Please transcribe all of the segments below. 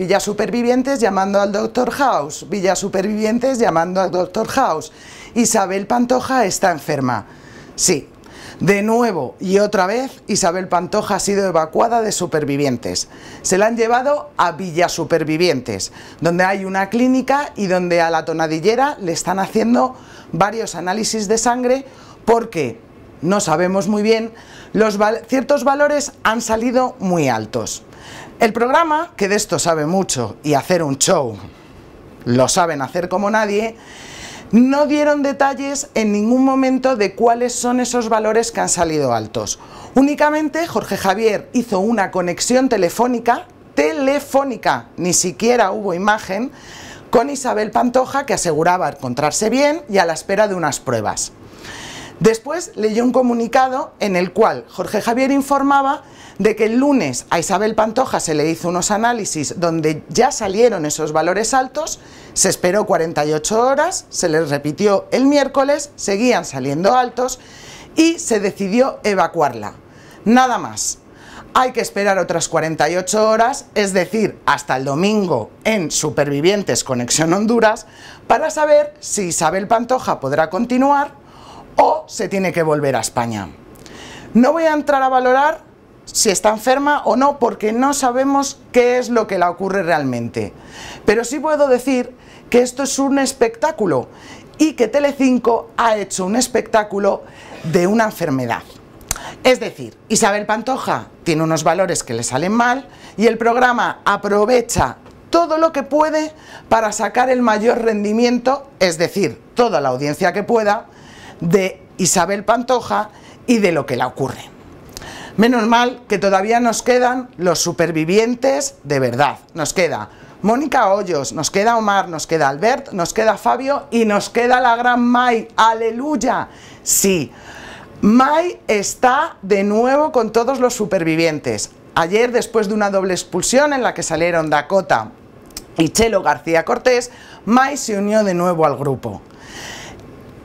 Villa Supervivientes llamando al Doctor House, Villa Supervivientes llamando al Doctor House. Isabel Pantoja está enferma. Sí, de nuevo y otra vez, Isabel Pantoja ha sido evacuada de supervivientes. Se la han llevado a Villa Supervivientes, donde hay una clínica y donde a la tonadillera le están haciendo varios análisis de sangre porque no sabemos muy bien, los ciertos valores han salido muy altos. El programa, que de esto sabe mucho y hacer un show lo saben hacer como nadie, no dieron detalles en ningún momento de cuáles son esos valores que han salido altos. Únicamente Jorge Javier hizo una conexión telefónica, telefónica, ni siquiera hubo imagen, con Isabel Pantoja que aseguraba encontrarse bien y a la espera de unas pruebas. Después leyó un comunicado en el cual Jorge Javier informaba de que el lunes a Isabel Pantoja se le hizo unos análisis donde ya salieron esos valores altos, se esperó 48 horas, se les repitió el miércoles, seguían saliendo altos y se decidió evacuarla. Nada más. Hay que esperar otras 48 horas, es decir, hasta el domingo en Supervivientes Conexión Honduras, para saber si Isabel Pantoja podrá continuar o se tiene que volver a España. No voy a entrar a valorar si está enferma o no, porque no sabemos qué es lo que le ocurre realmente. Pero sí puedo decir que esto es un espectáculo y que Telecinco ha hecho un espectáculo de una enfermedad. Es decir, Isabel Pantoja tiene unos valores que le salen mal y el programa aprovecha todo lo que puede para sacar el mayor rendimiento, es decir, toda la audiencia que pueda, de Isabel Pantoja y de lo que le ocurre. Menos mal que todavía nos quedan los supervivientes de verdad. Nos queda Mónica Hoyos, nos queda Omar, nos queda Albert, nos queda Fabio y nos queda la gran Mai. ¡Aleluya! Sí, Mai está de nuevo con todos los supervivientes. Ayer, después de una doble expulsión en la que salieron Dakota y Chelo García Cortés, Mai se unió de nuevo al grupo.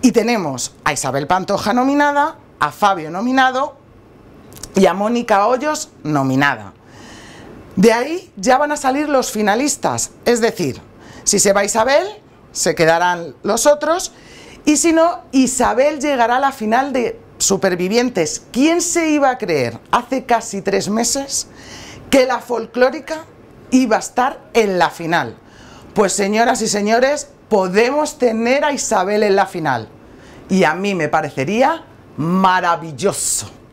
Y tenemos a Isabel Pantoja nominada, a Fabio nominado y a Mónica Hoyos nominada. De ahí ya van a salir los finalistas, es decir, si se va Isabel, se quedarán los otros y si no, Isabel llegará a la final de Supervivientes. ¿Quién se iba a creer hace casi tres meses que la folclórica iba a estar en la final? Pues señoras y señores, podemos tener a Isabel en la final. Y a mí me parecería maravilloso.